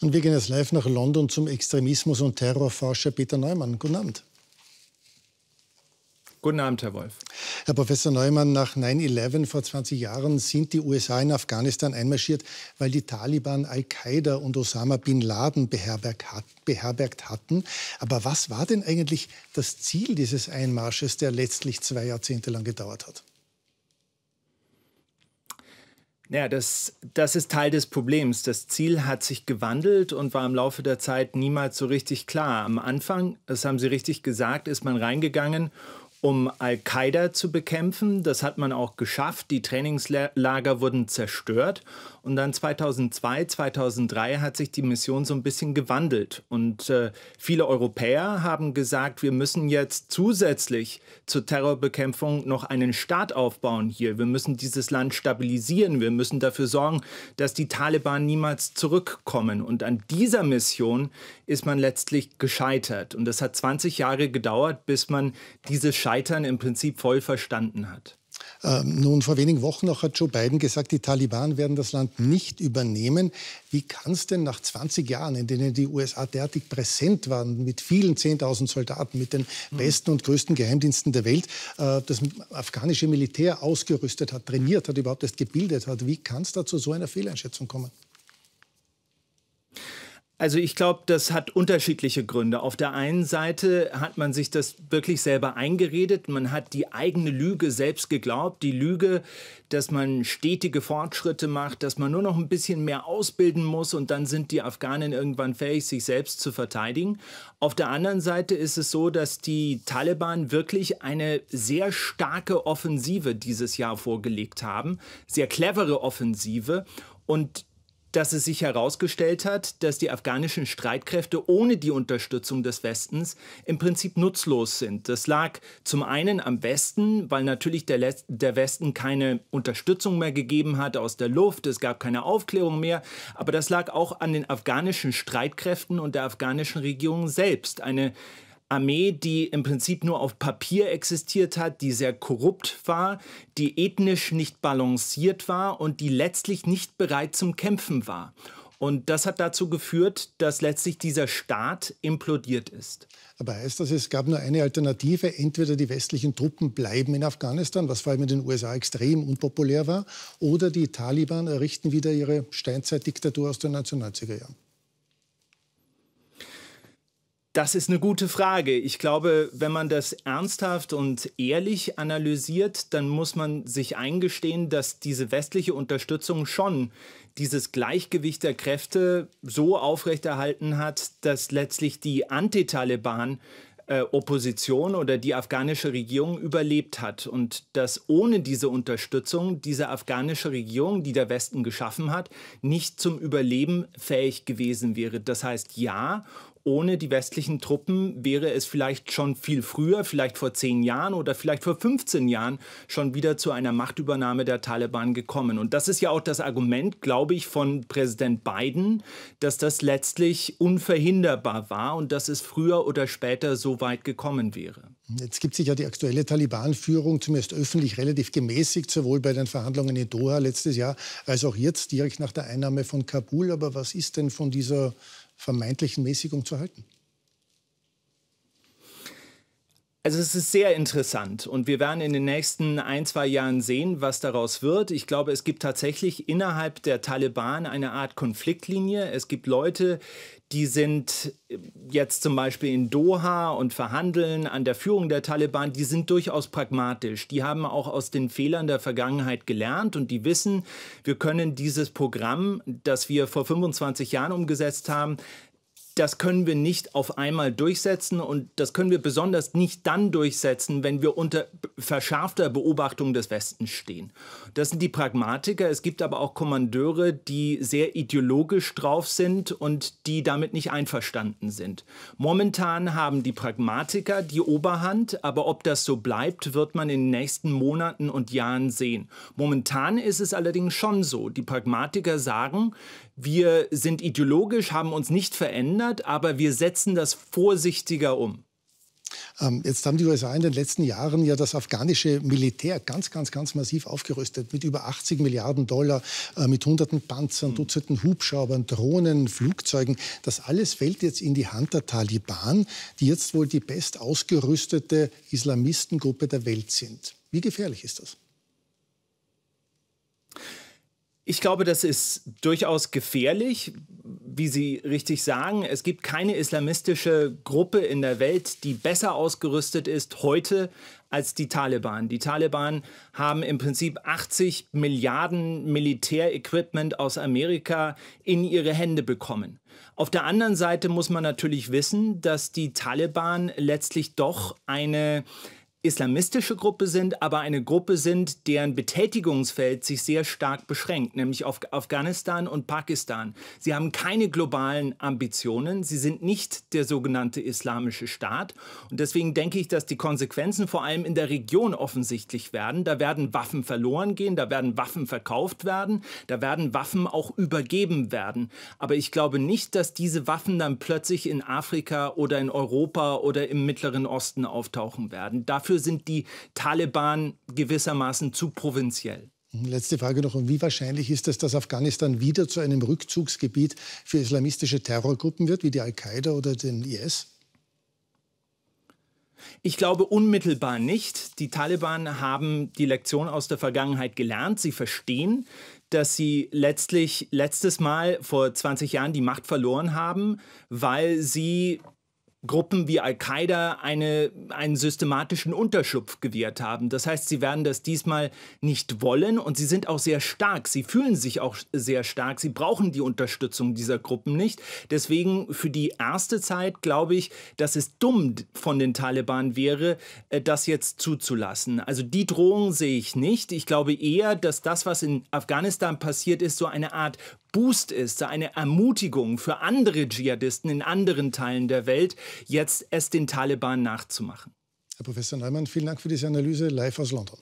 Und wir gehen jetzt live nach London zum Extremismus- und Terrorforscher Peter Neumann. Guten Abend. Guten Abend, Herr Wolf. Herr Professor Neumann, nach 9-11 vor 20 Jahren sind die USA in Afghanistan einmarschiert, weil die Taliban Al-Qaida und Osama bin Laden beherbergt hatten. Aber was war denn eigentlich das Ziel dieses Einmarsches, der letztlich zwei Jahrzehnte lang gedauert hat? Ja, das, das ist Teil des Problems. Das Ziel hat sich gewandelt und war im Laufe der Zeit niemals so richtig klar. Am Anfang, das haben Sie richtig gesagt, ist man reingegangen um Al-Qaida zu bekämpfen. Das hat man auch geschafft. Die Trainingslager wurden zerstört. Und dann 2002, 2003 hat sich die Mission so ein bisschen gewandelt. Und äh, viele Europäer haben gesagt, wir müssen jetzt zusätzlich zur Terrorbekämpfung noch einen Staat aufbauen hier. Wir müssen dieses Land stabilisieren. Wir müssen dafür sorgen, dass die Taliban niemals zurückkommen. Und an dieser Mission ist man letztlich gescheitert. Und das hat 20 Jahre gedauert, bis man dieses Scheitern Scheitern im Prinzip voll verstanden hat. Ähm, nun, vor wenigen Wochen noch hat Joe Biden gesagt, die Taliban werden das Land nicht übernehmen. Wie kann es denn nach 20 Jahren, in denen die USA derartig präsent waren, mit vielen 10.000 Soldaten, mit den mhm. besten und größten Geheimdiensten der Welt, äh, das afghanische Militär ausgerüstet hat, trainiert hat, überhaupt erst gebildet hat, wie kann es da zu so einer Fehleinschätzung kommen? Also ich glaube, das hat unterschiedliche Gründe. Auf der einen Seite hat man sich das wirklich selber eingeredet, man hat die eigene Lüge selbst geglaubt, die Lüge, dass man stetige Fortschritte macht, dass man nur noch ein bisschen mehr ausbilden muss und dann sind die Afghanen irgendwann fähig, sich selbst zu verteidigen. Auf der anderen Seite ist es so, dass die Taliban wirklich eine sehr starke Offensive dieses Jahr vorgelegt haben, sehr clevere Offensive und dass es sich herausgestellt hat, dass die afghanischen Streitkräfte ohne die Unterstützung des Westens im Prinzip nutzlos sind. Das lag zum einen am Westen, weil natürlich der, der Westen keine Unterstützung mehr gegeben hat aus der Luft, es gab keine Aufklärung mehr, aber das lag auch an den afghanischen Streitkräften und der afghanischen Regierung selbst. Eine Armee, die im Prinzip nur auf Papier existiert hat, die sehr korrupt war, die ethnisch nicht balanciert war und die letztlich nicht bereit zum Kämpfen war. Und das hat dazu geführt, dass letztlich dieser Staat implodiert ist. Aber heißt das, es gab nur eine Alternative, entweder die westlichen Truppen bleiben in Afghanistan, was vor allem in den USA extrem unpopulär war, oder die Taliban errichten wieder ihre Steinzeitdiktatur aus den 1990er Jahren? Das ist eine gute Frage. Ich glaube, wenn man das ernsthaft und ehrlich analysiert, dann muss man sich eingestehen, dass diese westliche Unterstützung schon dieses Gleichgewicht der Kräfte so aufrechterhalten hat, dass letztlich die Anti-Taliban äh, Opposition oder die afghanische Regierung überlebt hat und dass ohne diese Unterstützung diese afghanische Regierung, die der Westen geschaffen hat, nicht zum Überleben fähig gewesen wäre. Das heißt, ja, ohne die westlichen Truppen wäre es vielleicht schon viel früher, vielleicht vor zehn Jahren oder vielleicht vor 15 Jahren schon wieder zu einer Machtübernahme der Taliban gekommen. Und das ist ja auch das Argument, glaube ich, von Präsident Biden, dass das letztlich unverhinderbar war und dass es früher oder später so weit gekommen wäre. Jetzt gibt sich ja die aktuelle Taliban-Führung zumindest öffentlich relativ gemäßigt, sowohl bei den Verhandlungen in Doha letztes Jahr als auch jetzt direkt nach der Einnahme von Kabul. Aber was ist denn von dieser vermeintlichen Mäßigung zu halten. Also es ist sehr interessant und wir werden in den nächsten ein, zwei Jahren sehen, was daraus wird. Ich glaube, es gibt tatsächlich innerhalb der Taliban eine Art Konfliktlinie. Es gibt Leute, die sind äh, jetzt zum Beispiel in Doha und verhandeln an der Führung der Taliban, die sind durchaus pragmatisch. Die haben auch aus den Fehlern der Vergangenheit gelernt und die wissen, wir können dieses Programm, das wir vor 25 Jahren umgesetzt haben, das können wir nicht auf einmal durchsetzen und das können wir besonders nicht dann durchsetzen, wenn wir unter verschärfter Beobachtung des Westens stehen. Das sind die Pragmatiker, es gibt aber auch Kommandeure, die sehr ideologisch drauf sind und die damit nicht einverstanden sind. Momentan haben die Pragmatiker die Oberhand, aber ob das so bleibt, wird man in den nächsten Monaten und Jahren sehen. Momentan ist es allerdings schon so, die Pragmatiker sagen, wir sind ideologisch, haben uns nicht verändert, verändert, aber wir setzen das vorsichtiger um. Ähm, jetzt haben die USA in den letzten Jahren ja das afghanische Militär ganz, ganz, ganz massiv aufgerüstet mit über 80 Milliarden Dollar, äh, mit hunderten Panzern, mhm. Dutzenden Hubschraubern, Drohnen, Flugzeugen. Das alles fällt jetzt in die Hand der Taliban, die jetzt wohl die best ausgerüstete Islamistengruppe der Welt sind. Wie gefährlich ist das? Ich glaube, das ist durchaus gefährlich wie Sie richtig sagen, es gibt keine islamistische Gruppe in der Welt, die besser ausgerüstet ist heute als die Taliban. Die Taliban haben im Prinzip 80 Milliarden Militärequipment aus Amerika in ihre Hände bekommen. Auf der anderen Seite muss man natürlich wissen, dass die Taliban letztlich doch eine islamistische Gruppe sind, aber eine Gruppe sind, deren Betätigungsfeld sich sehr stark beschränkt, nämlich auf Afghanistan und Pakistan. Sie haben keine globalen Ambitionen, sie sind nicht der sogenannte islamische Staat. Und deswegen denke ich, dass die Konsequenzen vor allem in der Region offensichtlich werden. Da werden Waffen verloren gehen, da werden Waffen verkauft werden, da werden Waffen auch übergeben werden. Aber ich glaube nicht, dass diese Waffen dann plötzlich in Afrika oder in Europa oder im Mittleren Osten auftauchen werden. Dafür dafür sind die Taliban gewissermaßen zu provinziell. Mhm, letzte Frage noch. Und wie wahrscheinlich ist es, dass Afghanistan wieder zu einem Rückzugsgebiet für islamistische Terrorgruppen wird, wie die Al-Qaida oder den IS? Ich glaube unmittelbar nicht. Die Taliban haben die Lektion aus der Vergangenheit gelernt. Sie verstehen, dass sie letztlich letztes Mal vor 20 Jahren die Macht verloren haben, weil sie Gruppen wie Al-Qaida eine, einen systematischen Unterschlupf gewährt haben. Das heißt, sie werden das diesmal nicht wollen und sie sind auch sehr stark. Sie fühlen sich auch sehr stark. Sie brauchen die Unterstützung dieser Gruppen nicht. Deswegen für die erste Zeit glaube ich, dass es dumm von den Taliban wäre, äh, das jetzt zuzulassen. Also die Drohung sehe ich nicht. Ich glaube eher, dass das, was in Afghanistan passiert ist, so eine Art Boost ist, eine Ermutigung für andere Dschihadisten in anderen Teilen der Welt, jetzt es den Taliban nachzumachen. Herr Professor Neumann, vielen Dank für diese Analyse live aus London.